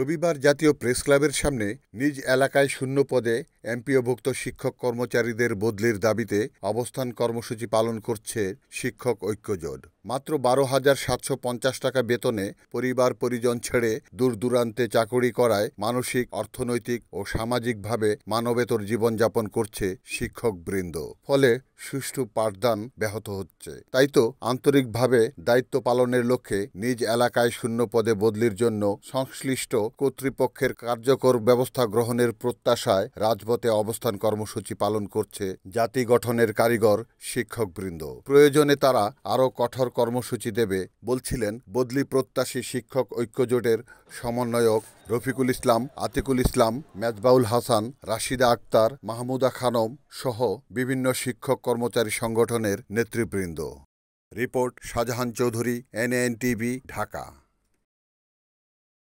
রবিবার জাতীয় প্রেস ক্লাবের সামনে নিজ এলাকায় শূন্য পদে এমপিওভুক্ত শিক্ষক কর্মচারীদের বদলির দাবিতে অবস্থান কর্মসূচি পালন করছে শিক্ষক ঐক্যজোট মাত্র বারো হাজার সাতশো পঞ্চাশ টাকা বেতনে পরিবার পরিজন ছেড়ে দূর দূরান্তে চাকরি করায় মানসিক অর্থনৈতিক ও সামাজিকভাবে মানবেতর জীবনযাপন করছে শিক্ষকবৃন্দ ফলে সুষ্ঠু পাঠদান ব্যাহত হচ্ছে তাই তো আন্তরিকভাবে দায়িত্ব পালনের লক্ষ্যে নিজ এলাকায় শূন্য পদে বদলির জন্য সংশ্লিষ্ট কর্তৃপক্ষের কার্যকর ব্যবস্থা গ্রহণের প্রত্যাশায় রাজপথে অবস্থান কর্মসূচি পালন করছে জাতি গঠনের কারিগর শিক্ষকবৃন্দ প্রয়োজনে তারা আরও কঠোর কর্মসূচি দেবে বলছিলেন বদলি প্রত্যাশী শিক্ষক ঐক্যজোটের সমন্বয়ক রফিকুল ইসলাম আতিকুল ইসলাম মেজবাউল হাসান রাশিদা আক্তার মাহমুদা খানম সহ বিভিন্ন শিক্ষক কর্মচারী সংগঠনের নেতৃবৃন্দ রিপোর্ট শাহজাহান চৌধুরী এনএনটিভি ঢাকা